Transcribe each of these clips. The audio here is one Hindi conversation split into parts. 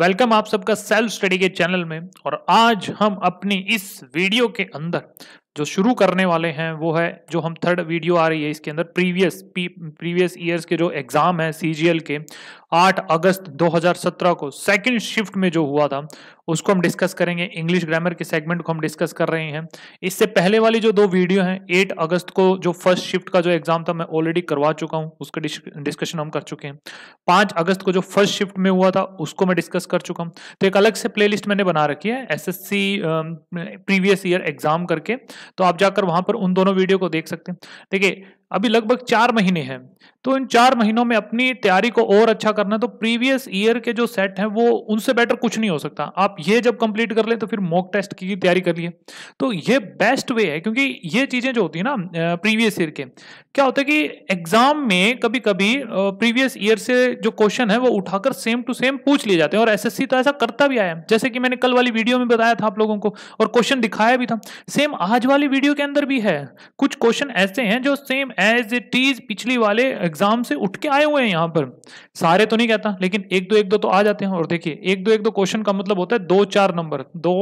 वेलकम आप सबका सेल्फ स्टडी के चैनल में और आज हम अपनी इस वीडियो के अंदर जो शुरू करने वाले हैं वो है जो हम थर्ड वीडियो आ रही है इसके अंदर प्रीवियस प्रीवियस ईयर्स के जो एग्ज़ाम है सीजीएल के 8 अगस्त 2017 को सेकंड शिफ्ट में जो हुआ था उसको हम डिस्कस करेंगे इंग्लिश ग्रामर के सेगमेंट को हम डिस्कस कर रहे हैं इससे पहले वाली जो दो वीडियो हैं 8 अगस्त को जो फर्स्ट शिफ्ट का जो एग्जाम था मैं ऑलरेडी करवा चुका हूं उसका डिस्कशन हम कर चुके हैं 5 अगस्त को जो फर्स्ट शिफ्ट में हुआ था उसको मैं डिस्कस कर चुका हूँ तो एक अलग से प्ले मैंने बना रखी है एस प्रीवियस ईयर एग्जाम करके तो आप जाकर वहां पर उन दोनों वीडियो को देख सकते हैं देखिए अभी लगभग चार महीने हैं तो इन चार महीनों में अपनी तैयारी को और अच्छा करना तो प्रीवियस ईयर के जो सेट हैं वो उनसे बेटर कुछ नहीं हो सकता आप ये जब कंप्लीट कर लें तो फिर मॉक टेस्ट की तैयारी कर लिए तो ये बेस्ट वे है क्योंकि ये चीज़ें जो होती है ना प्रीवियस ईयर के क्या होता है कि एग्जाम में कभी कभी प्रीवियस ईयर से जो क्वेश्चन है वो उठाकर सेम टू सेम पूछ लिए जाते हैं और एस तो ऐसा करता भी आया है जैसे कि मैंने कल वाली वीडियो में बताया था आप लोगों को और क्वेश्चन दिखाया भी था सेम आज वाली वीडियो के अंदर भी है कुछ क्वेश्चन ऐसे हैं जो सेम एज इट इज पिछली वाले एग्जाम से उठ के आए हुए हैं यहाँ पर सारे तो नहीं कहता लेकिन एक दो एक दो तो आ जाते हैं और देखिए एक दो एक दो क्वेश्चन का मतलब होता है दो चार नंबर दो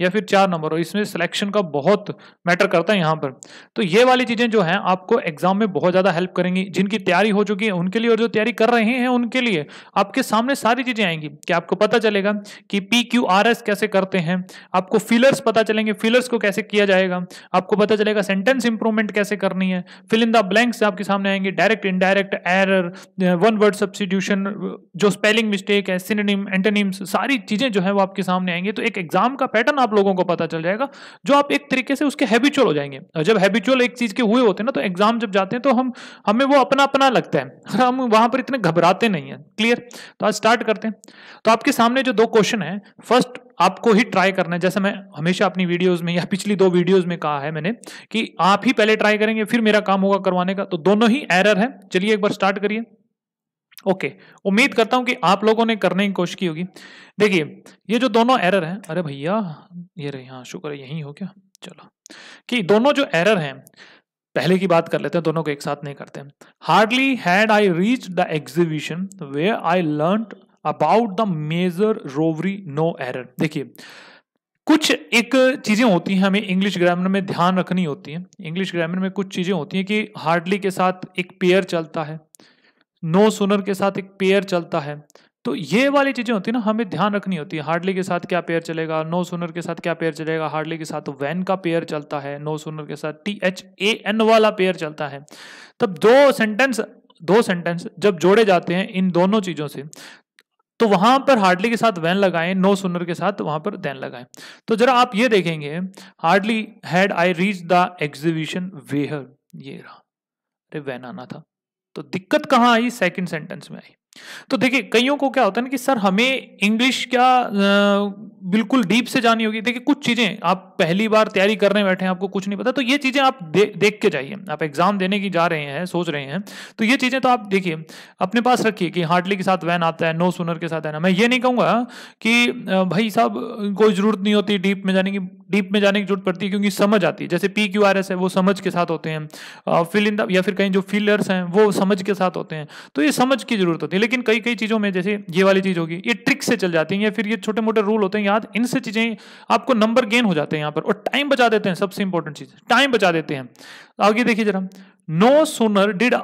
या फिर चार नंबर और इसमें सिलेक्शन का बहुत मैटर करता है यहाँ पर तो ये वाली चीज़ें जो है आपको एग्जाम में बहुत ज़्यादा हेल्प करेंगी जिनकी तैयारी हो चुकी है उनके लिए और जो तैयारी कर रहे हैं उनके लिए आपके सामने सारी चीज़ें आएंगी कि आपको पता चलेगा कि पी क्यू आर एस कैसे करते हैं आपको फिलर्स पता चलेंगे फिलर्स को कैसे किया जाएगा आपको पता चलेगा सेंटेंस इंप्रूवमेंट कैसे करनी है फिल इन द ज्यादा ब्लैंक्स आपके सामने आएंगे direct indirect error one word substitution जो स्पेलिंग मिस्टेक है सिनेम एंटेनिम्स सारी चीजें जो है वो आपके सामने आएंगे तो एक एग्जाम का पैटर्न आप लोगों को पता चल जाएगा जो आप एक तरीके से उसके हैबिचुअल हो जाएंगे जब हैबिचुअल एक चीज के हुए होते हैं ना तो एग्जाम जब जाते हैं तो हम हमें वो अपना अपना लगता है हम वहां पर इतने घबराते नहीं है क्लियर तो आज स्टार्ट करते हैं तो आपके सामने जो दो क्वेश्चन है फर्स्ट आपको ही ट्राई करना है जैसे मैं हमेशा अपनी वीडियोस में या पिछली दो वीडियोस में कहा है मैंने कि आप ही पहले ट्राई करेंगे फिर मेरा काम होगा करवाने का तो दोनों ही एरर है चलिए एक बार स्टार्ट करिए ओके उम्मीद करता हूं कि आप लोगों ने करने की कोशिश की होगी देखिए ये जो दोनों एरर है अरे भैया ये रही हाँ शुक्र यही हो क्या चलो कि दोनों जो एरर है पहले की बात कर लेते हैं दोनों को एक साथ नहीं करते hardly had I reach the exhibition when I learn about the major रोवरी नो एरर देखिए कुछ एक चीज़ें होती हैं हमें इंग्लिश ग्रामर में ध्यान रखनी होती हैं इंग्लिश ग्रामर में कुछ चीज़ें होती हैं कि हार्डली के साथ एक पेयर चलता है नो no सुनर के साथ एक पेयर चलता है तो ये वाली चीज़ें होती है ना हमें ध्यान रखनी होती है हार्डली के साथ क्या पेयर चलेगा नो no सुनर के साथ क्या पेयर चलेगा हार्डली के साथ वैन तो का पेयर चलता है नो no सुनर के साथ टी एच ए एन वाला पेयर चलता है तब दो सेंटेंस दो सेंटेंस जब जोड़े जाते हैं इन दोनों चीज़ों से तो वहां पर हार्डली के साथ वैन लगाएं नो सुनर के साथ वहां पर दैन लगाएं तो जरा आप ये देखेंगे hardly had I reach the exhibition where ये रहा अरे वैन आना था तो दिक्कत कहाँ आई सेकंड सेंटेंस में आई तो देखिए कईयों को क्या होता है ना कि सर हमें इंग्लिश क्या बिल्कुल डीप से जानी होगी देखिए कुछ चीज़ें आप पहली बार तैयारी करने बैठे हैं आपको कुछ नहीं पता तो ये चीज़ें आप दे, देख के जाइए आप एग्ज़ाम देने की जा रहे हैं सोच रहे हैं तो ये चीज़ें तो आप देखिए अपने पास रखिए कि हार्डली के साथ वैन आता है नो सुनर के साथ है ना मैं ये नहीं कहूंगा कि भाई साहब कोई ज़रूरत नहीं होती डीप में जाने की डीप में जाने की जरूरत पड़ती है क्योंकि समझ आती है जैसे पी क्यू आर एस है वो समझ के साथ होते हैं फिल इन या फिर कहीं जो फिलर्स हैं वो समझ के साथ होते हैं तो ये समझ की जरूरत होती है है लेकिन कई कई चीज़ों में जैसे ये वाली चीज़ होगी ये ट्रिक से चल जाती है या फिर ये छोटे मोटे रूल होते हैं याद इनसे चीज़ें आपको नंबर गेन हो जाते हैं यहाँ पर और टाइम बचा देते हैं सबसे इंपॉर्टेंट चीज़ टाइम बचा देते हैं आगे देखिए जरा no sooner did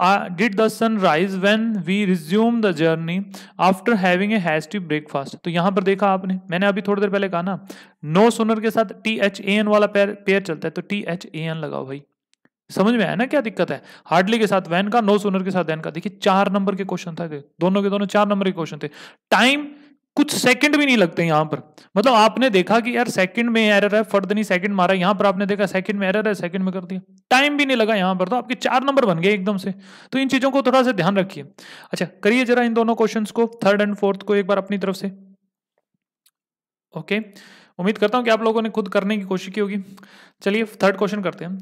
did the sun rise when we resume the journey after having a hasty breakfast तो यहाँ पर देखा आपने मैंने अभी थोड़ी देर पहले कहा ना नो no सुनर के साथ टी एच ए एन वाला पेयर चलता है तो टी एच ए एन लगाओ भाई समझ में आया ना क्या दिक्कत है हार्डली के साथ वैन का नो सोनर के साथ वैन का देखिए चार नंबर के क्वेश्चन था दोनों के दोनों चार नंबर के क्वेश्चन थे टाइम कुछ सेकंड भी नहीं लगते यहां पर मतलब आपने देखा कि यार सेकंड में एरर है फर्द नहीं सेकंड मारा यहां पर आपने देखा सेकंड में एरर है सेकंड में कर दिया टाइम भी नहीं लगा यहां पर तो आपके चार नंबर बन गए एकदम से तो इन चीजों को थोड़ा सा ध्यान रखिए अच्छा करिए जरा इन दोनों क्वेश्चन को थर्ड एंड फोर्थ को एक बार अपनी तरफ से ओके उम्मीद करता हूं कि आप लोगों ने खुद करने की कोशिश की होगी चलिए थर्ड क्वेश्चन करते हैं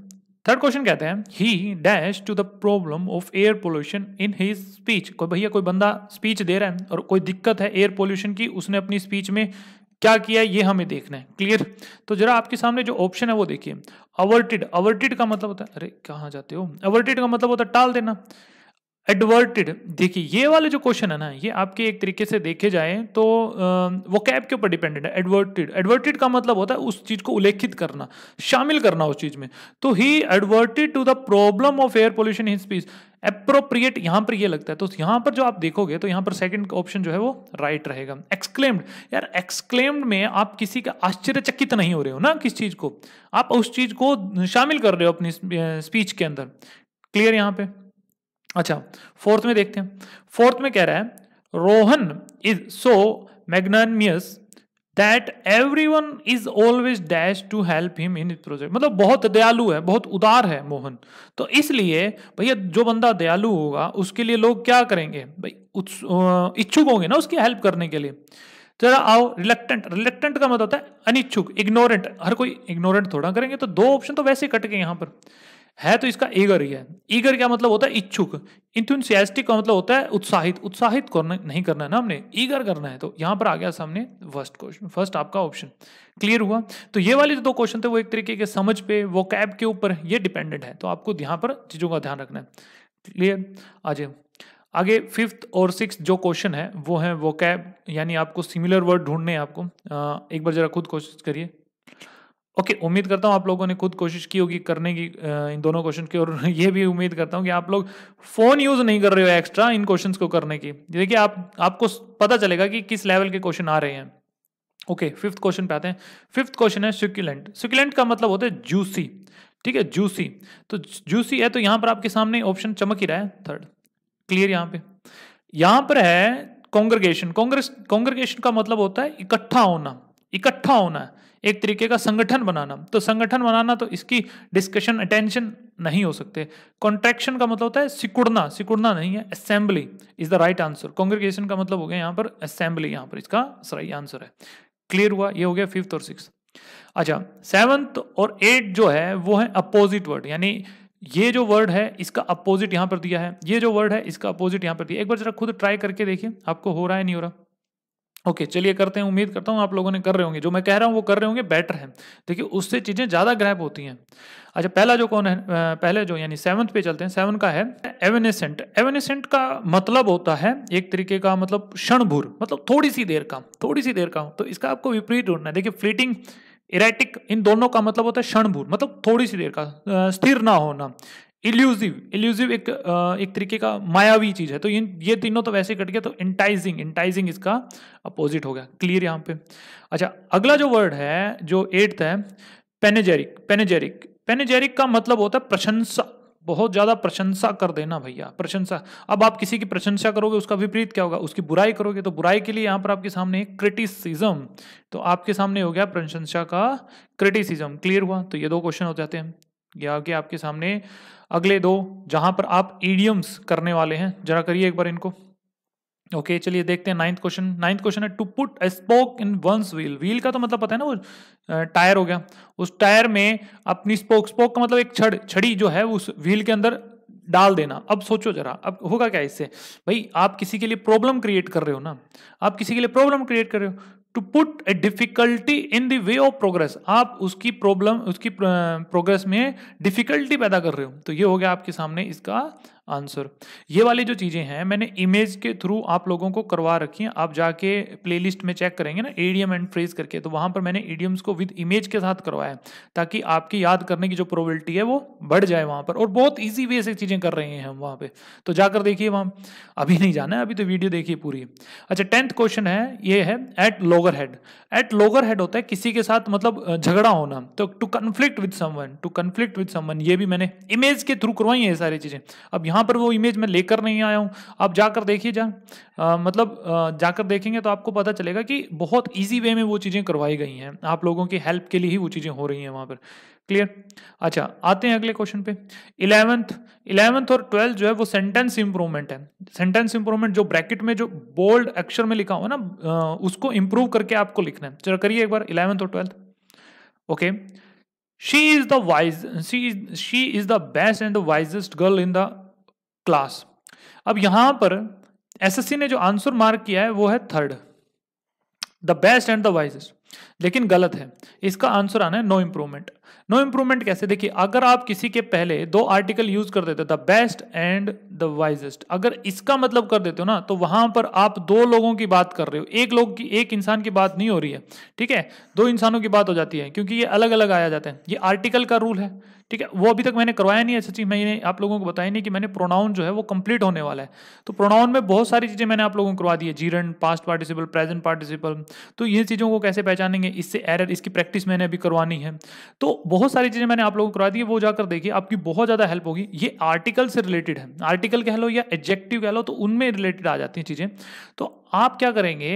थर्ड क्वेश्चन कहते हैं he dash to the problem of air pollution in his speech कोई भैया कोई बंदा स्पीच दे रहा है और कोई दिक्कत है एयर पोल्यूशन की उसने अपनी स्पीच में क्या किया ये हमें देखना है क्लियर तो जरा आपके सामने जो ऑप्शन है वो देखिए अवर्टेड अवर्टेड का मतलब होता है अरे कहाँ जाते हो अवर्टेड का मतलब होता है टाल देना एडवर्टेड देखिए ये वाले जो क्वेश्चन है ना ये आपके एक तरीके से देखे जाए तो वो कैब के ऊपर डिपेंडेंट है एडवर्टेड एडवर्टेड का मतलब होता है उस चीज़ को उल्लेखित करना शामिल करना उस चीज़ में तो he adverted to the problem of air pollution in speech appropriate यहां पर ये लगता है तो यहां पर जो आप देखोगे तो यहां पर सेकंड ऑप्शन जो है वो राइट right रहेगा एक्सक्लेम्ड यार एक्सक्लेम्ड में आप किसी का आश्चर्यचकित नहीं हो रहे हो ना किस चीज़ को आप उस चीज़ को शामिल कर रहे हो अपनी स्पीच के अंदर क्लियर यहाँ पे अच्छा फोर्थ में देखते हैं फोर्थ में कह रहा है Rohan is so magnanimous that everyone is always dash to help him in project मतलब बहुत दयालु है बहुत उदार है मोहन तो इसलिए भैया जो बंदा दयालु होगा उसके लिए लोग क्या करेंगे भाई इच्छुक होंगे ना उसकी हेल्प करने के लिए जरा आओ रिलेक्टेंट रिलेक्टेंट का मतलब होता है अनिच्छुक इग्नोरेंट हर कोई इग्नोरेंट थोड़ा करेंगे तो दो ऑप्शन तो वैसे कट गए यहाँ पर है तो इसका ईगर ही है ईगर क्या मतलब होता है इच्छुक इंथुनसियास्टिक का मतलब होता है उत्साहित उत्साहित करना नहीं करना है ना हमने ईगर करना है तो यहाँ पर आ गया सामने फर्स्ट क्वेश्चन फर्स्ट आपका ऑप्शन क्लियर हुआ तो ये वाले जो दो क्वेश्चन थे वो एक तरीके के समझ पे वो कैब के ऊपर ये डिपेंडेंट है तो आपको यहाँ पर चीज़ों का ध्यान रखना है क्लियर आज आगे फिफ्थ और सिक्स जो क्वेश्चन है वो है वो कैब यानी आपको सिमिलर वर्ड ढूंढने हैं आपको एक बार जरा खुद कोशिश करिए ओके okay, उम्मीद करता हूँ आप लोगों ने खुद कोशिश की होगी करने की इन दोनों क्वेश्चन की और ये भी उम्मीद करता हूँ कि आप लोग फ़ोन यूज़ नहीं कर रहे हो एक्स्ट्रा इन क्वेश्चन को करने की देखिए आप आपको पता चलेगा कि किस लेवल के क्वेश्चन आ रहे हैं ओके फिफ्थ क्वेश्चन पे आते हैं फिफ्थ क्वेश्चन है सिक्यूलेंट सिक्यूलेंट का मतलब होता है जूसी ठीक है जूसी तो जूसी है तो यहाँ पर आपके सामने ऑप्शन चमक ही रहा है थर्ड क्लियर यहाँ पे यहाँ पर है कॉन्ग्रगेशन कांग्रेस कॉन्ग्रगेशन का मतलब होता है इकट्ठा होना इकट्ठा होना है एक तरीके का संगठन बनाना तो संगठन बनाना तो इसकी डिस्कशन अटेंशन नहीं हो सकते कॉन्ट्रैक्शन का मतलब होता है सिकुड़ना सिकुड़ना नहीं है assembly is the right answer congregation का मतलब हो गया यहाँ पर असेंबली यहाँ पर इसका सही आंसर है क्लियर हुआ ये हो गया फिफ्थ और सिक्स अच्छा सेवंथ और एट जो है वो है अपोजिट वर्ड यानी ये जो वर्ड है इसका अपोजिट यहां पर दिया है ये जो वर्ड है इसका अपोजिट यहां पर दिया एक बार जरा खुद ट्राई करके देखिए आपको हो रहा है नहीं हो रहा ओके okay, चलिए करते हैं उम्मीद करता हूँ आप लोगों ने कर रहे होंगे जो मैं कह रहा हूँ वो कर रहे होंगे बेटर है देखिए उससे चीज़ें ज़्यादा ग्रैप होती हैं अच्छा पहला जो कौन है पहले जो यानी सेवन्थ पे चलते हैं सेवन का है एवेनेसेंट एवेनेसेंट का मतलब होता है एक तरीके का मतलब क्षणभूर मतलब थोड़ी सी देर का थोड़ी सी देर का तो इसका आपको विपरीत ढूंढना है देखिए फ्लीटिंग इराटिक इन दोनों का मतलब होता है क्षणभूर मतलब थोड़ी सी देर का स्थिर ना होना इल्यूजिव इल्यूजिव एक एक तरीके का मायावी चीज है तो ये ये तीनों तो वैसे कट गया तो इंटाइजिंग इंटाइजिंग इसका अपोजिट हो गया क्लियर यहाँ पे अच्छा अगला जो वर्ड है जो एट्थ है पेनेजेरिक पेनेजेरिक पेनेजेरिक का मतलब होता है प्रशंसा बहुत ज़्यादा प्रशंसा कर देना भैया प्रशंसा अब आप किसी की प्रशंसा करोगे उसका विपरीत क्या होगा उसकी बुराई करोगे तो बुराई के लिए यहाँ पर आपके सामने क्रिटिसिज्म तो आपके सामने हो गया प्रशंसा का क्रिटिसिज्म क्लियर हुआ तो ये दो क्वेश्चन हो जाते हैं या कि आपके सामने अगले दो जहां पर आप ईडियम्स करने वाले हैं जरा करिए एक बार इनको ओके okay, चलिए देखते हैं नाइन्थ क्वेश्चन नाइन्थ क्वेश्चन है to put a spoke in one's wheel wheel का तो मतलब पता है ना वो टायर हो गया उस टायर में अपनी स्पोक स्पोक का मतलब एक छड़ छड़ी जो है उस व्हील के अंदर डाल देना अब सोचो जरा अब होगा क्या इससे भाई आप किसी के लिए प्रॉब्लम क्रिएट कर रहे हो ना आप किसी के लिए प्रॉब्लम क्रिएट कर रहे हो to put a difficulty in the way of progress आप उसकी प्रॉब्लम उसकी प्रोग्रेस में डिफिकल्टी पैदा कर रहे हो तो ये हो गया आपके सामने इसका आंसर ये वाली जो चीज़ें हैं मैंने इमेज के थ्रू आप लोगों को करवा रखी हैं आप जाके प्लेलिस्ट में चेक करेंगे ना एडियम एंड फ्रेज करके तो वहां पर मैंने एडियम्स को विद इमेज के साथ करवाया ताकि आपकी याद करने की जो प्रोबेबिलिटी है वो बढ़ जाए वहां पर और बहुत ईजी वे से चीज़ें कर रहे हैं हम वहां पर तो जाकर देखिए वहां अभी नहीं जाना है अभी तो वीडियो देखिए पूरी अच्छा टेंथ क्वेश्चन है ये है at lower head at lower head होता है किसी के साथ मतलब झगड़ा होना तो to conflict with someone to conflict with someone ये भी मैंने इमेज के थ्रू करवाई है सारी चीज़ें अब यहाँ पर वो इमेज मैं लेकर नहीं आया हूँ आप जाकर देखिए जा आ, मतलब जाकर देखेंगे तो आपको पता चलेगा कि बहुत ईजी वे में वो चीज़ें करवाई गई हैं आप लोगों की हेल्प के लिए ही वो चीज़ें हो रही हैं वहाँ पर क्लियर अच्छा आते हैं अगले क्वेश्चन पे इलेवंथ इलेवंथ और ट्वेल्थ जो है वो सेंटेंस इंप्रूवमेंट है सेंटेंस इंप्रूवमेंट जो ब्रैकेट में जो बोल्ड अक्षर में लिखा हुआ ना उसको इंप्रूव करके आपको लिखना है चलो करिए एक बार इलेवंथ और twelfth okay she is the wise she she is the best and the wisest girl in the class अब यहां पर एसएससी ने जो आंसर मार्क किया है वो है third the best and the wisest लेकिन गलत है इसका आंसर आना है नो इंप्रूवमेंट नो इंप्रूवमेंट कैसे देखिए अगर आप किसी के पहले दो आर्टिकल यूज कर देते the best and the wisest अगर इसका मतलब कर देते हो ना तो वहां पर आप दो लोगों की बात कर रहे हो एक लोग की एक इंसान की बात नहीं हो रही है ठीक है दो इंसानों की बात हो जाती है क्योंकि ये अलग अलग आया जाते हैं ये आर्टिकल का रूल है ठीक है वो अभी तक मैंने करवाया नहीं है सचिव मैंने आप लोगों को बताया नहीं कि मैंने प्रोनाउन जो है वो कंप्लीट होने वाला है तो प्रोनाउन में बहुत सारी चीजें मैंने आप लोगों को करवा दी है gerund past participle present participle तो ये चीजों को कैसे पहचान पहचानेंगे इससे एरर इसकी प्रैक्टिस मैंने अभी करवानी है तो बहुत सारी चीज़ें मैंने आप लोगों को करवा दी है वो जाकर देखिए आपकी बहुत ज़्यादा हेल्प होगी ये आर्टिकल से रिलेटेड है आर्टिकल कह लो या एडजेक्टिव कह लो तो उनमें रिलेटेड आ जाती हैं चीज़ें तो आप क्या करेंगे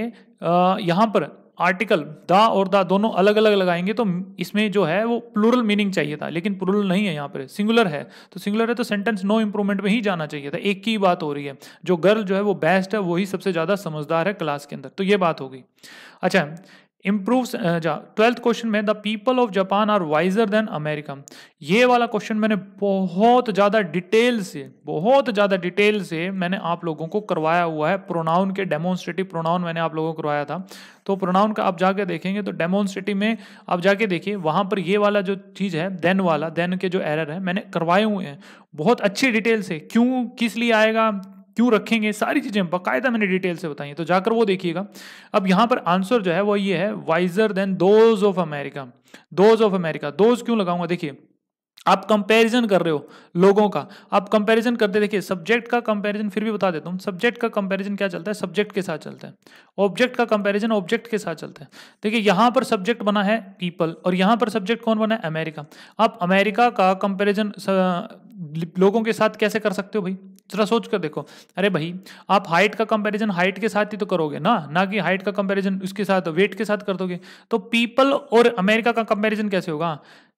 यहाँ पर आर्टिकल दा और दा दोनों अलग अलग लगाएंगे तो इसमें जो है वो प्लूरल मीनिंग चाहिए था लेकिन प्लूरल नहीं है यहाँ पर सिंगुलर है तो सिंगुलर है तो सेंटेंस नो इंप्रूवमेंट में ही जाना चाहिए था एक ही बात हो रही है जो गर्ल जो है वो बेस्ट है वही सबसे ज़्यादा समझदार है क्लास के अंदर तो ये बात होगी अच्छा इम्प्रूव ट्वेल्थ क्वेश्चन में the people of Japan are wiser than America ये वाला क्वेश्चन मैंने बहुत ज़्यादा डिटेल से बहुत ज़्यादा डिटेल से मैंने आप लोगों को करवाया हुआ है प्रोनाउन के डेमोन्स्ट्रेटिव प्रोनाउन मैंने आप लोगों को करवाया था तो प्रोनाउन का आप जाके देखेंगे तो डेमोन्स्ट्रेटिव में आप जाके देखिए वहाँ पर ये वाला जो चीज़ है देन वाला देन के जो एरर है मैंने करवाए हुए हैं बहुत अच्छी डिटेल से क्यों किस लिए आएगा क्यों रखेंगे सारी चीज़ें बाकायदा मैंने डिटेल से बताई तो जाकर वो देखिएगा अब यहां पर आंसर जो है वो ये है wiser than those of America those of America those क्यों लगाऊंगा देखिए आप कंपैरिजन कर रहे हो लोगों का आप कंपैरिजन करते देखिए सब्जेक्ट का कंपैरिजन फिर भी बता देता हूँ सब्जेक्ट का कंपैरिजन क्या चलता है सब्जेक्ट के साथ चलता है ऑब्जेक्ट का कंपैरिजन ऑब्जेक्ट के साथ चलता है देखिए यहाँ पर सब्जेक्ट बना है पीपल और यहाँ पर सब्जेक्ट कौन बना है अमेरिका आप अमेरिका का कंपेरिजन लोगों के साथ कैसे कर सकते हो भाई જરા سوچ કર દેખો અરે ભાઈ આપ હાઈટ કા કમ્પેરીઝન હાઈટ કે સાથ હી તો કરોગે ના ના કે હાઈટ કા કમ્પેરીઝન ઉસકે સાથ વેટ કે સાથ કર દોગે તો પીપલ ઓર અમેરિકા કા કમ્પેરીઝન કેસે હોગા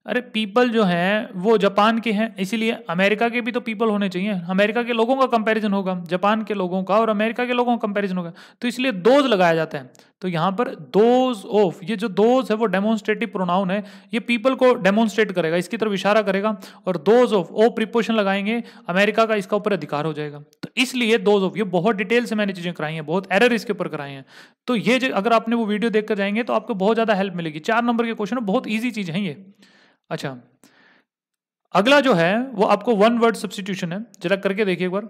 अरे पीपल जो हैं वो जापान के हैं इसीलिए अमेरिका के भी तो पीपल होने चाहिए अमेरिका के लोगों का कंपैरिजन होगा जापान के लोगों का और अमेरिका के लोगों का कंपैरिजन होगा तो इसलिए दोज लगाया जाता है तो यहाँ पर दोज ऑफ ये जो दोज है वो डेमोन्स्ट्रेटिव प्रोनाउन है ये पीपल को डेमोन्स्ट्रेट करेगा इसकी तरफ इशारा करेगा और दोज ऑफ ओ प्रिपोशन लगाएंगे अमेरिका का इसका ऊपर अधिकार हो जाएगा तो इसलिए दोज ऑफ ये बहुत डिटेल से मैंने चीज़ें कराई हैं बहुत एरर इसके ऊपर कराए हैं तो ये अगर आपने वो वीडियो देखकर जाएंगे तो आपको बहुत ज़्यादा हेल्प मिलेगी चार नंबर के क्वेश्चन बहुत ईजी चीज़ है ये अच्छा अगला जो है वो आपको वन वर्ड सब्सटीट्यूशन है जरा करके देखिए एक बार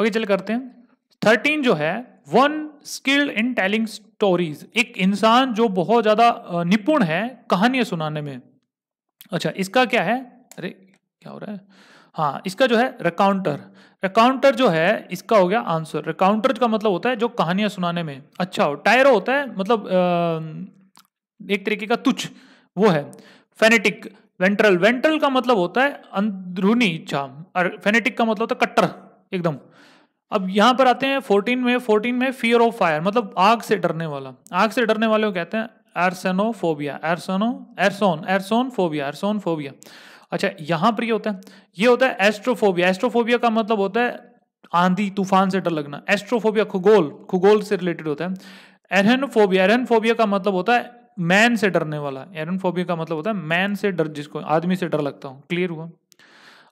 ओके चल करते हैं थर्टीन जो है one skilled in telling stories एक इंसान जो बहुत ज्यादा निपुण है कहानियां सुनाने में अच्छा इसका क्या है अरे क्या हो रहा है हाँ इसका जो है रिकाउंटर रिकाउंटर जो है इसका हो गया आंसर रिकाउंटर का मतलब होता है जो कहानियां सुनाने में अच्छा हो टायरो होता है मतलब एक तरीके का तुच्छ वो है फेनेटिक वेंट्रल वेंट्रल का मतलब होता है अंदरूनी इच्छा और फेनेटिक का मतलब होता है कट्टर एकदम अब यहां पर आते हैं फोर्टीन में फोर्टीन में फियर ऑफ फायर मतलब आग से डरने वाला आग से डरने वाले को कहते हैं एरसेनोफोबिया एरसेनो एरसोन एरसोन फोबिया एरसोन फोबिया अच्छा यहां पर ये होता है ये होता है एस्ट्रोफोबिया एस्ट्रोफोबिया का मतलब होता है आंधी तूफान से डर लगना एस्ट्रोफोबिया खुगोल खुगोल से रिलेटेड होता है एरहनफोबिया एरहनफोबिया का मतलब होता है मैन से डरने वाला एरन फोबिया का मतलब होता है मैन से डर जिसको आदमी से डर लगता हूँ क्लियर हुआ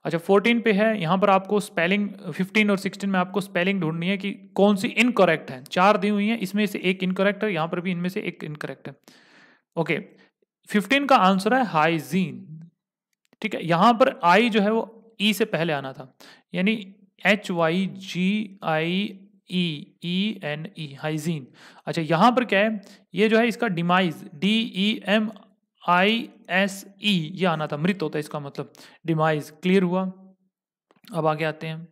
अच्छा फोर्टीन पे है यहाँ पर आपको स्पेलिंग फिफ्टीन और सिक्सटीन में आपको स्पेलिंग ढूंढनी है कि कौन सी इनकरेक्ट है चार दी हुई हैं इसमें से एक इनकरेक्ट है यहाँ पर भी इनमें से एक इनकरेक्ट है ओके फिफ्टीन का आंसर है हाइजीन ठीक है यहाँ पर आई जो है वो ई e से पहले आना था यानी H Y G I E E N E hygiene अच्छा यहाँ पर क्या है ये जो है इसका demise D E M I S E ये आना था मृत होता है इसका मतलब डिमाइज क्लियर हुआ अब आगे आते हैं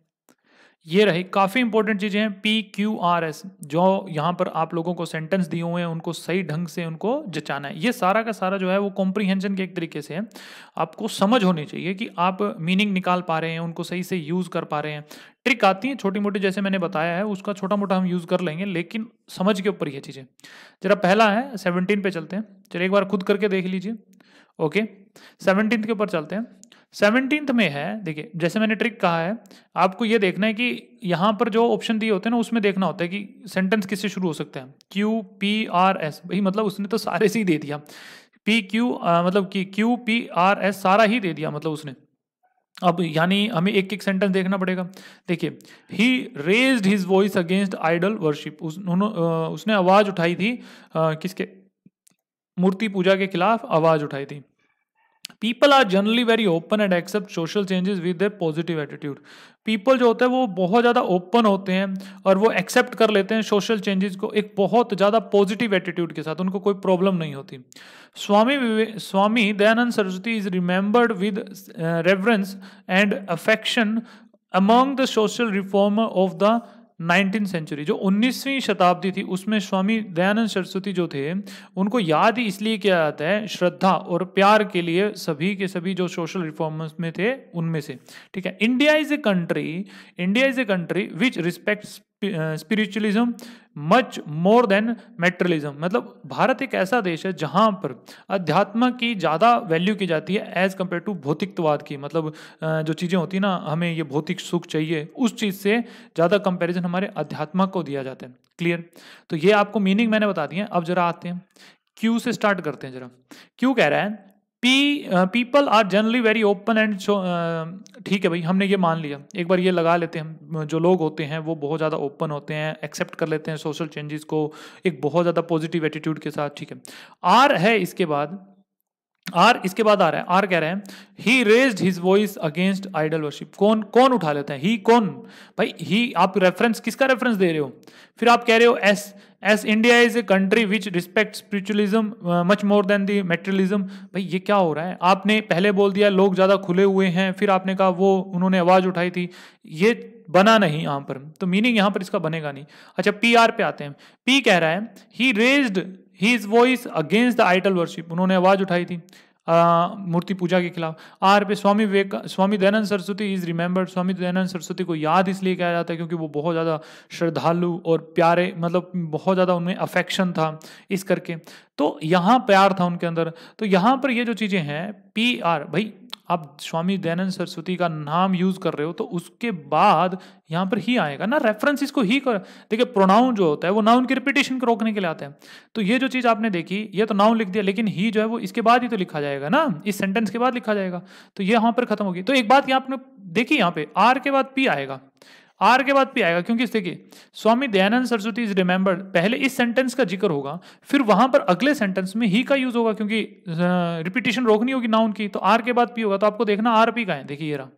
ये रहे काफ़ी इंपॉर्टेंट चीज़ें हैं पी क्यू आर एस जो यहाँ पर आप लोगों को सेंटेंस दिए हुए हैं उनको सही ढंग से उनको जचाना है ये सारा का सारा जो है वो कॉम्प्रीहेंशन के एक तरीके से है आपको समझ होनी चाहिए कि आप मीनिंग निकाल पा रहे हैं उनको सही से यूज़ कर पा रहे हैं ट्रिक आती है छोटी मोटी जैसे मैंने बताया है उसका छोटा मोटा हम यूज़ कर लेंगे लेकिन समझ के ऊपर ये चीज़ें जरा पहला है सेवनटीन पे चलते हैं चलिए एक बार खुद करके देख लीजिए ओके सेवनटीन के ऊपर चलते हैं सेवनटीन्थ में है देखिए जैसे मैंने ट्रिक कहा है आपको ये देखना है कि यहाँ पर जो ऑप्शन दिए होते हैं ना उसमें देखना होता है कि सेंटेंस किससे शुरू हो सकते हैं क्यू पी आर एस भाई मतलब उसने तो सारे से ही दे दिया पी क्यू मतलब कि क्यू पी आर एस सारा ही दे दिया मतलब उसने अब यानी हमें एक एक सेंटेंस देखना पड़ेगा देखिए he raise his voice against idol worship उस, उसने आवाज़ उठाई थी आ, किसके मूर्ति पूजा के खिलाफ आवाज़ उठाई थी people are generally very open and accept social changes with a positive attitude people जो होते हैं वो बहुत ज़्यादा ओपन होते हैं और वो एक्सेप्ट कर लेते हैं सोशल चेंजेस को एक बहुत ज़्यादा पॉजिटिव एटीट्यूड के साथ उनको कोई प्रॉब्लम नहीं होती Swami Swami Dayanand Saraswati is remembered with reverence and affection among the social reform of the nineteen century जो उन्नीसवीं शताब्दी थी उसमें स्वामी दयानंद सरस्वती जो थे उनको याद इसलिए किया जाता है श्रद्धा और प्यार के लिए सभी के सभी जो सोशल रिफॉर्मर्स में थे उनमें से ठीक है India is a country India is a country which respects spiritualism much more than materialism मतलब भारत एक ऐसा देश है जहाँ पर अध्यात्म की ज़्यादा वैल्यू की जाती है एज कम्पेयर टू भौतिकवाद की मतलब uh, जो चीज़ें होती ना हमें ये भौतिक सुख चाहिए उस चीज़ से ज़्यादा कंपैरिजन हमारे अध्यात्म को दिया जाता है क्लियर तो ये आपको मीनिंग मैंने बता दी है अब जरा आते हैं क्यू से स्टार्ट करते हैं जरा क्यों कह रहा है P people are generally very open and ठीक है भाई हमने ये मान लिया एक बार ये लगा लेते हैं जो लोग होते हैं वो बहुत ज़्यादा ओपन होते हैं एक्सेप्ट कर लेते हैं सोशल चेंजेस को एक बहुत ज़्यादा पॉजिटिव एटीट्यूड के साथ ठीक है आर है इसके बाद आर इसके बाद आ रहा है आर कह रहे हैं he raise his voice against idol worship कौन कौन उठा लेते हैं ही कौन भाई ही आप रेफरेंस किसका रेफरेंस दे रहे हो फिर आप कह रहे हो as as India is a country which respect spiritualism much more than the materialism भाई ये क्या हो रहा है आपने पहले बोल दिया लोग ज़्यादा खुले हुए हैं फिर आपने कहा वो उन्होंने आवाज़ उठाई थी ये बना नहीं यहाँ पर तो मीनिंग यहाँ पर इसका बनेगा नहीं अच्छा पी आर पे आते हैं पी कह रहा है he raised his voice against the idol worship उन्होंने आवाज़ उठाई थी मूर्ति पूजा के खिलाफ आर पे स्वामी विवेक स्वामी दयानंद सरस्वती इज रिमेंबर्ड स्वामी दयानंद सरस्वती को याद इसलिए किया जाता है क्योंकि वो बहुत ज़्यादा श्रद्धालु और प्यारे मतलब बहुत ज़्यादा उनमें अफेक्शन था इस करके तो यहाँ प्यार था उनके अंदर तो यहाँ पर ये जो चीज़ें हैं पी आर भाई आप स्वामी दयानंद सरस्वती का नाम यूज कर रहे हो तो उसके बाद यहाँ पर ही आएगा ना रेफरेंस इसको ही कर देखिए प्रोनाउन जो होता है वो नाउन की रिपीटेशन को रोकने के लिए आता है तो ये जो चीज़ आपने देखी ये तो नाउन लिख दिया लेकिन ही जो है वो इसके बाद ही तो लिखा जाएगा ना इस सेंटेंस के बाद लिखा जाएगा तो ये यहाँ पर खत्म होगी तो एक बात यहाँ आपने देखी यहाँ पे आर के बाद पी आएगा आर के बाद भी आएगा क्योंकि देखिए स्वामी दयानंद सरस्वती इज रिमेंबर्ड पहले इस सेंटेंस का जिक्र होगा फिर वहां पर अगले सेंटेंस में ही का यूज होगा क्योंकि रिपीटेशन रोकनी होगी ना उनकी तो आर के बाद पी होगा तो आपको देखना आर पी का है देखिए रहा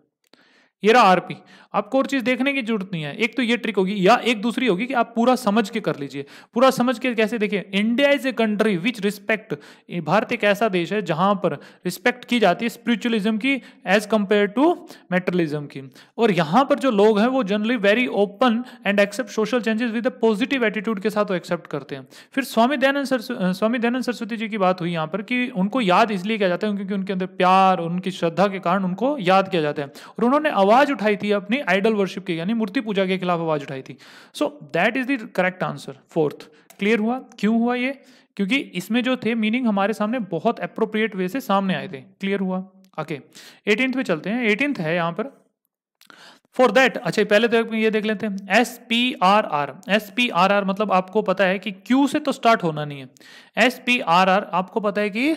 ये रहा आरपी आपको और चीज देखने की जरूरत नहीं है एक तो ये ट्रिक होगी या एक दूसरी होगी कि आप पूरा समझ के कर लीजिए पूरा समझ के कैसे देखिए India is a country which respect Bharat एक ऐसा देश है जहां पर रिस्पेक्ट की जाती है स्पिरिचुअलिज्म की एज कंपेयर टू मेटरलिज्म की और यहां पर जो लोग हैं वो generally very open and accept social changes with positive attitude के साथ वो एक्सेप्ट करते हैं फिर स्वामी दयानंद स्वामी दयानंद सरस्वती जी की बात हुई यहाँ पर कि उनको याद इसलिए किया जाता है क्योंकि उनके अंदर प्यार उनकी श्रद्धा के कारण उनको याद किया जाता है और उन्होंने आवाज उठाई थी अपनी आइडल वर्शिप के यानी मूर्ति पूजा के खिलाफ आवाज उठाई थी so that is the correct answer fourth clear हुआ क्यों हुआ ये क्योंकि इसमें जो थे मीनिंग हमारे सामने बहुत अप्रोप्रिएट वे से सामने आए थे क्लियर हुआ ओके एटीनथ पे चलते हैं एटीनथ है यहाँ पर फॉर दैट अच्छा पहले तो ये देख लेते हैं S P R R S P R R मतलब आपको पता है कि क्यू से तो स्टार्ट होना नहीं है एस पी आर आर आपको पता है कि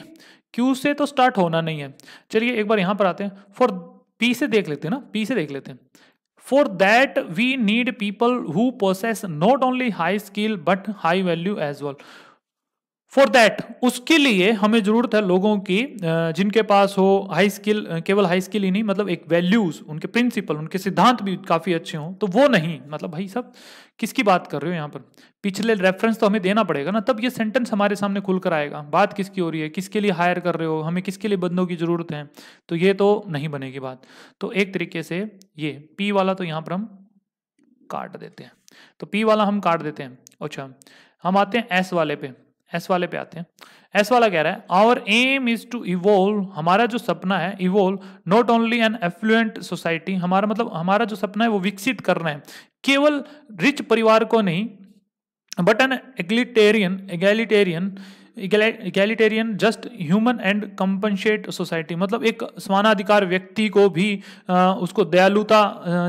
क्यू से तो स्टार्ट होना नहीं है चलिए एक बार यहाँ पर आते हैं फॉर पी से देख लेते हैं ना पी से देख लेते हैं for that we need people who process not only high skill but high value as well for that उसके लिए हमें ज़रूरत है लोगों की जिनके पास हो हाई स्किल केवल हाई स्किल ही नहीं मतलब एक वैल्यूज़ उनके प्रिंसिपल उनके सिद्धांत भी काफ़ी अच्छे हों तो वो नहीं मतलब भाई सब किसकी बात कर रहे हो यहाँ पर पिछले रेफरेंस तो हमें देना पड़ेगा ना तब ये सेंटेंस हमारे सामने खुलकर आएगा बात किसकी हो रही है किसके लिए हायर कर रहे हो हमें किसके लिए बंदों की ज़रूरत है तो ये तो नहीं बनेगी बात तो एक तरीके से ये पी वाला तो यहाँ पर हम काट देते हैं तो पी वाला हम काट देते हैं अच्छा हम आते हैं एस वाले पे एस वाले पे आते हैं एस वाला कह रहा है our aim is to evolve हमारा जो सपना है evolve not only an affluent society हमारा मतलब हमारा जो सपना है वो विकसित करना है केवल रिच परिवार को नहीं but an egalitarian egalitarian egalitarian just humane and compassionate society मतलब एक समानाधिकार व्यक्ति को भी आ, उसको दयालुता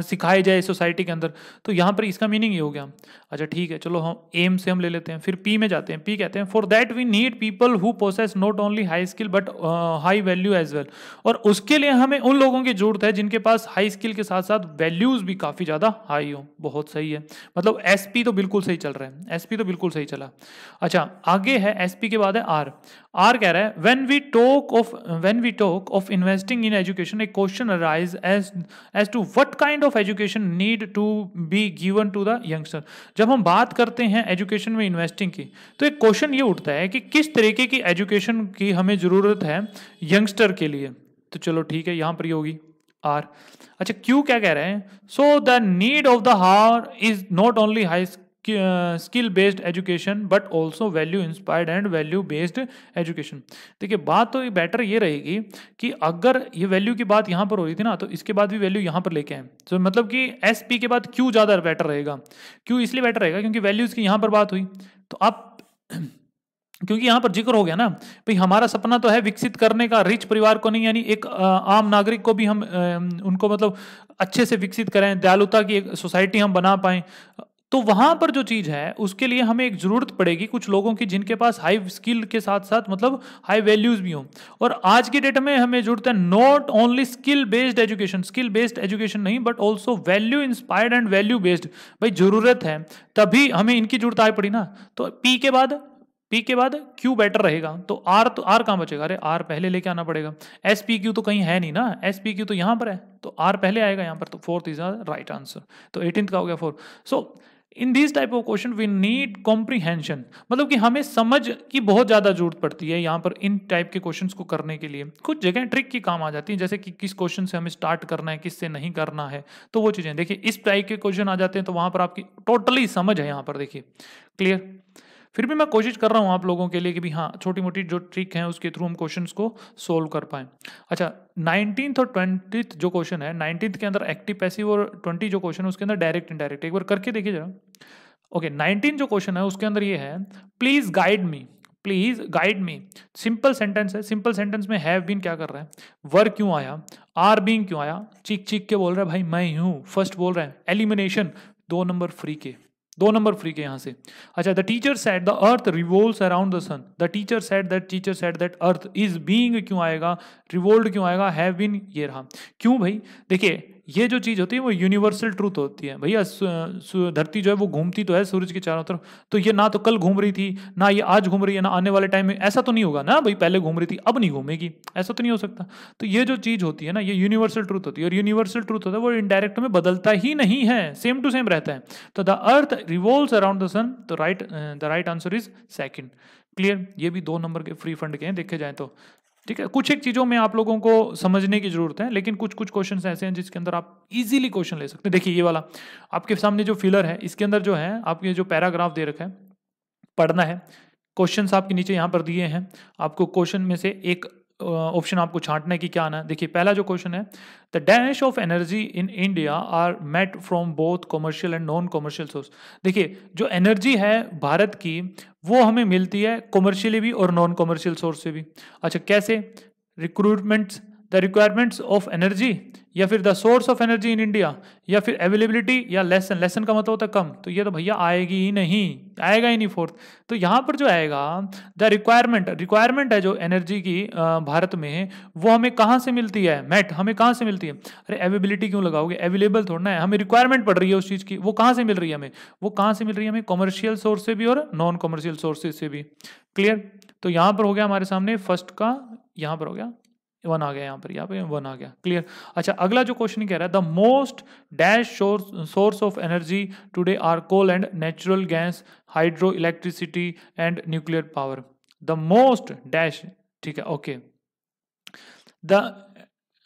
सिखाई जाए सोसाइटी के अंदर तो यहाँ पर इसका मीनिंग ये हो गया अच्छा ठीक है चलो हम एम से हम ले लेते हैं फिर पी में जाते हैं पी कहते हैं for that we need people who process not only high skill but high value as well और उसके लिए हमें उन लोगों की जरूरत है जिनके पास हाई स्किल के साथ साथ वैल्यूज भी काफ़ी ज़्यादा हाई हो बहुत सही है मतलब एस तो बिल्कुल सही चल रहा है एस तो बिल्कुल सही चला अच्छा आगे है एस के बाद है आर आर कह रहा है when we talk of when we talk of investing in education एक question arise as as to what kind of education need to be given to the youngster जब हम बात करते हैं एजुकेशन में इन्वेस्टिंग की तो एक क्वेश्चन ये उठता है कि किस तरीके की एजुकेशन की हमें ज़रूरत है यंगस्टर के लिए तो चलो ठीक है यहाँ पर ये होगी आर अच्छा क्यों क्या कह रहे हैं so the need of the hour is not only high skill based education but also value inspired and value based education देखिए बात तो बेटर ये रहेगी कि अगर ये वैल्यू की बात यहाँ पर हो रही थी ना तो इसके बाद भी वैल्यू यहाँ पर लेके आए तो मतलब कि एस पी के बाद क्यू ज़्यादा बेटर रहेगा क्यू इसलिए बेटर रहेगा क्योंकि वैल्यूज़ की यहाँ पर बात हुई तो आप क्योंकि यहाँ पर जिक्र हो गया ना भाई हमारा सपना तो है विकसित करने का रिच परिवार को नहीं यानी एक आम नागरिक को भी हम उनको मतलब अच्छे से विकसित करें दयालुता की एक सोसाइटी हम बना पाएँ तो वहां पर जो चीज है उसके लिए हमें एक जरूरत पड़ेगी कुछ लोगों की जिनके पास हाई स्किल के साथ साथ मतलब हाई वैल्यूज भी हो और आज की डेट में हमें जरूरत है not only skill based education skill based education नहीं but also value inspired and value based भाई जरूरत है तभी हमें इनकी जरूरत आई पड़ी ना तो पी के बाद पी के बाद क्यू बेटर रहेगा तो आर तो आर कहाँ बचेगा अरे आर पहले लेके आना पड़ेगा एस पी क्यू तो कहीं है नहीं ना एस पी क्यू तो यहाँ पर है तो आर पहले आएगा यहाँ पर तो फोर्थ इज राइट आंसर तो एटीन का हो गया four so so, in this type of question we need comprehension मतलब कि हमें समझ की बहुत ज़्यादा जरूरत पड़ती है यहाँ पर इन टाइप के क्वेश्चन को करने के लिए कुछ जगह ट्रिक की काम आ जाती है जैसे कि किस क्वेश्चन से हमें स्टार्ट करना है किससे नहीं करना है तो वो चीज़ें देखिए इस टाइप के क्वेश्चन आ जाते हैं तो वहाँ पर आपकी टोटली समझ है यहाँ पर देखिए क्लियर फिर भी मैं कोशिश कर रहा हूँ आप लोगों के लिए कि भी हाँ छोटी मोटी जो ट्रिक अच्छा, है उसके थ्रू हम क्वेश्चन को सोल्व कर पाएँ अच्छा नाइनटीन और ट्वेंटी जो क्वेश्चन है नाइनटीन के अंदर एक्टिव पैसिव और ट्वेंटी जो क्वेश्चन है उसके अंदर डायरेक्ट इनडायरेक्ट एक बार करके देखिए जरा ओके नाइनटीन जो क्वेश्चन है उसके अंदर ये है please guide me please guide me simple sentence है सिंपल सेंटेंस में हैव बीन क्या कर रहा है वर क्यों आया आर बीन क्यों आया चीख चीख के बोल रहा है भाई मैं हूं फर्स्ट बोल रहा है एलिमिनेशन दो नंबर फ्री के दो नंबर फ्री के यहाँ से अच्छा the teacher said the earth revolve around the sun the teacher said that teacher said that earth is being क्यों आएगा रिवोल्ड क्यों आएगा हैव बिन ये रहा क्यों भाई देखिए ये जो चीज़ होती है वो यूनिवर्सल ट्रूथ होती है भैया धरती जो है वो घूमती तो है सूरज के चारों तरफ तो ये ना तो कल घूम रही थी ना ये आज घूम रही है ना आने वाले टाइम में ऐसा तो नहीं होगा ना भाई पहले घूम रही थी अब नहीं घूमेगी ऐसा तो नहीं हो सकता तो ये जो चीज़ होती है ना ये यूनिवर्सल ट्रूथ होती है और यूनिवर्सल ट्रूथ होता है वो इनडायरेक्ट में बदलता ही नहीं है सेम टू सेम रहता है तो the earth revolve around the sun तो right the right answer is second clear ये भी दो नंबर के फ्री फंड के हैं देखे जाए तो ठीक है कुछ एक चीज़ों में आप लोगों को समझने की ज़रूरत है लेकिन कुछ कुछ क्वेश्चन ऐसे हैं जिसके अंदर आप इजीली क्वेश्चन ले सकते हैं देखिए ये वाला आपके सामने जो फिलर है इसके अंदर जो है आपके जो पैराग्राफ दे रखा है पढ़ना है क्वेश्चन आपके नीचे यहाँ पर दिए हैं आपको क्वेश्चन में से एक ऑप्शन आपको छांटना की क्या आना है देखिए पहला जो क्वेश्चन है the dash of energy in India are met from both commercial and non commercial source देखिए जो एनर्जी है भारत की वो हमें मिलती है कॉमर्शियली भी और नॉन कॉमर्शियल सोर्स से भी अच्छा कैसे recruitments the requirements of energy या फिर the source of energy in India या फिर अवेलेबिलिटी या लेसन लेसन का मतलब होता है कम तो ये तो भैया आएगी ही नहीं आएगा ही नहीं फोर्थ तो यहाँ पर जो आएगा द रिक्वायरमेंट रिक्वायरमेंट है जो एनर्जी की भारत में वो हमें कहाँ से मिलती है मैट हमें कहाँ से मिलती है अरे अवेबिलिटी क्यों लगाओगे अवेलेबल थोड़ा है हमें रिक्वायरमेंट पड़ रही है उस चीज़ की वो कहाँ से मिल रही है हमें वो कहाँ से मिल रही है हमें कॉमर्शियल सोर्स से भी और नॉन कॉमर्शियल सोर्सेज से भी क्लियर तो यहाँ पर हो गया हमारे सामने फर्स्ट का यहाँ पर हो गया वन आ गया यहाँ पर यहाँ पे वन आ गया क्लियर अच्छा अगला जो क्वेश्चन कह रहा है the most dash source of energy today are coal and natural gas hydro electricity and nuclear power the most dash ठीक है ओके द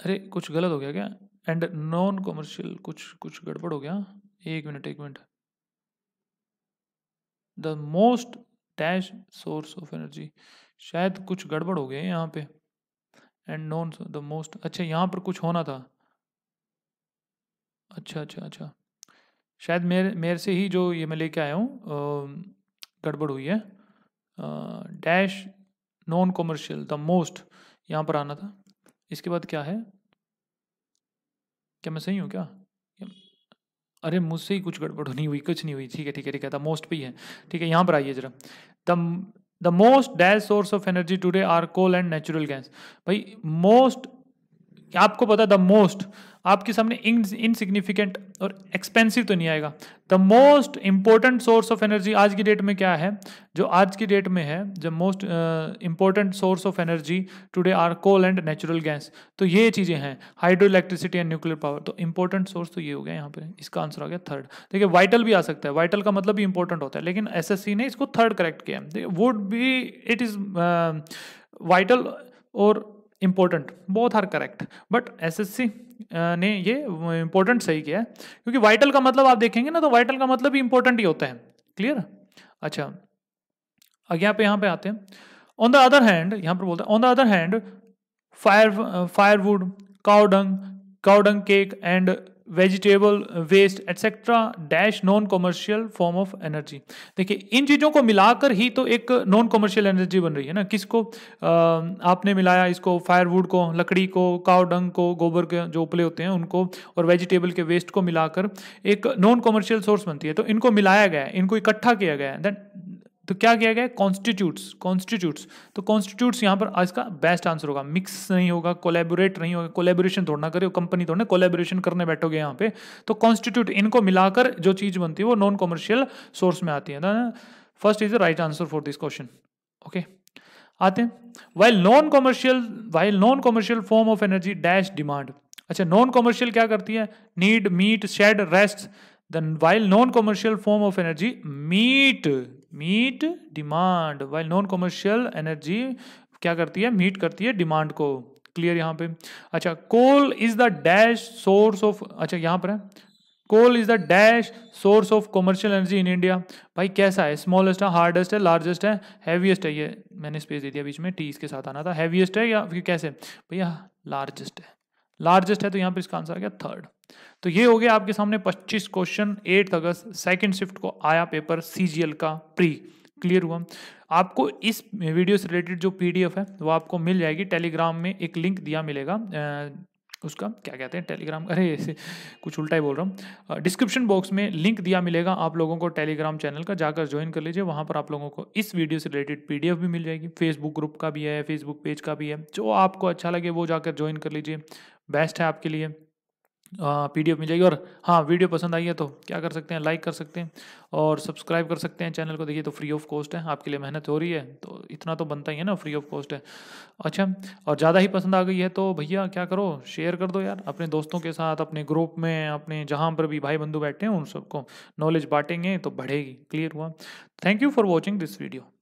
अरे कुछ गलत हो गया क्या एंड नॉन कॉमर्शियल कुछ कुछ गड़बड़ हो गया एक मिनट एक minute the most dash source of energy शायद कुछ गड़बड़ हो गया यहाँ पे एंड नोन द मोस्ट अच्छा यहाँ पर कुछ होना था अच्छा अच्छा अच्छा शायद मेरे मेरे से ही जो ये मैं लेके आया हूँ गड़बड़ हुई है dash non commercial the most यहाँ पर आना था इसके बाद क्या है क्या मैं सही हूँ क्या अरे मुझसे ही कुछ गड़बड़ नहीं हुई कुछ नहीं हुई ठीक है ठीक है ठीक है द मोस्ट पे ही है ठीक है यहाँ पर आइए जरा the the most dash source of energy today are coal and natural gas by most आपको पता द मोस्ट आपके सामने इनसिग्निफिकेंट और एक्सपेंसिव तो नहीं आएगा the most important source of energy आज की डेट में क्या है जो आज की डेट में है the most important source of energy today are coal and natural gas तो ये चीज़ें हैं hydro electricity and nuclear power तो इंपॉर्टेंट सोर्स तो ये हो गया यहाँ पे इसका आंसर आ गया थर्ड देखिए वाइटल भी आ सकता है वाइटल का मतलब भी इंपॉर्टेंट होता है लेकिन एस ने इसको थर्ड करेक्ट किया would be it is vital और important both are correct but SSC ने ये इम्पोर्टेंट सही किया है क्योंकि वाइटल का मतलब आप देखेंगे ना तो वाइटल का मतलब इम्पोर्टेंट इंपॉर्टेंट ही होता है क्लियर अच्छा अब यहाँ पे यहाँ पे आते हैं ऑन द अदर हैंड यहाँ पर बोलते हैं on the other hand fire firewood cow dung cow dung cake and vegetable waste etcetera dash non commercial form of energy देखिए इन चीज़ों को मिलाकर ही तो एक नॉन कॉमर्शियल एनर्जी बन रही है ना किसको आ, आपने मिलाया इसको फायरवुड को लकड़ी को काव डंग को गोबर के जो उपले होते हैं उनको और वेजिटेबल के वेस्ट को मिलाकर एक नॉन कॉमर्शियल सोर्स बनती है तो इनको मिलाया गया है इनको इकट्ठा किया गया है देन तो क्या किया गया कॉन्स्टिट्यूट्स कॉन्स्टिट्यूट्स तो कॉन्स्टिट्यूट्स यहाँ पर का बेस्ट आंसर होगा मिक्स नहीं होगा कोलेबोरेट नहीं होगा कोलेबोरेशन थोड़ा ना करे कंपनी थोड़ा ना कोलेबोरेशन करने बैठोगे यहाँ पे तो कॉन्स्टिट्यूट इनको मिलाकर जो चीज़ बनती है वो नॉन कॉमर्शियल सोर्स में आती है first is the right answer for this question okay आते हैं while non commercial while non commercial form of energy dash demand अच्छा नॉन कॉमर्शियल क्या करती है need meet shed rest then while non commercial form of energy meet meet demand while non commercial energy क्या करती है मीट करती है डिमांड को क्लियर यहाँ पे अच्छा coal is the dash source of अच्छा यहाँ पर है coal is the dash source of commercial energy in India भाई कैसा है स्मॉलेस्ट है हार्डेस्ट है लार्जेस्ट है हैवीएस्ट है ये मैंने स्पेस दे दिया बीच में टी इसके साथ आना था हैवीएस्ट है या कैसे भैया लार्जेस्ट है लार्जेस्ट है तो यहाँ पर इसका आंसर आ गया थर्ड तो ये हो गया आपके सामने 25 क्वेश्चन 8 अगस्त सेकंड शिफ्ट को आया पेपर सीजीएल का प्री क्लियर हुआ आपको इस वीडियो से रिलेटेड जो पीडीएफ है वो आपको मिल जाएगी टेलीग्राम में एक लिंक दिया मिलेगा आ, उसका क्या कहते हैं टेलीग्राम अरे ऐसे कुछ उल्टा ही बोल रहा हूँ डिस्क्रिप्शन बॉक्स में लिंक दिया मिलेगा आप लोगों को टेलीग्राम चैनल का जाकर ज्वाइन कर लीजिए वहाँ पर आप लोगों को इस वीडियो से रिलेटेड पीडीएफ भी मिल जाएगी फेसबुक ग्रुप का भी है फेसबुक पेज का भी है जो आपको अच्छा लगे वो जाकर ज्वाइन कर लीजिए बेस्ट है आपके लिए पीडीएफ हाँ, मिल जाएगी और हाँ वीडियो पसंद आई है तो क्या कर सकते हैं लाइक कर सकते हैं और सब्सक्राइब कर सकते हैं चैनल को देखिए तो फ्री ऑफ कॉस्ट है आपके लिए मेहनत हो रही है तो इतना तो बनता ही है ना फ्री ऑफ कॉस्ट है अच्छा और ज़्यादा ही पसंद आ गई है तो भैया क्या करो शेयर कर दो यार अपने दोस्तों के साथ अपने ग्रुप में अपने जहाँ पर भी भाई बंधु बैठे हैं उन सबको नॉलेज बांटेंगे तो बढ़ेगी क्लियर हुआ thank you for watching this video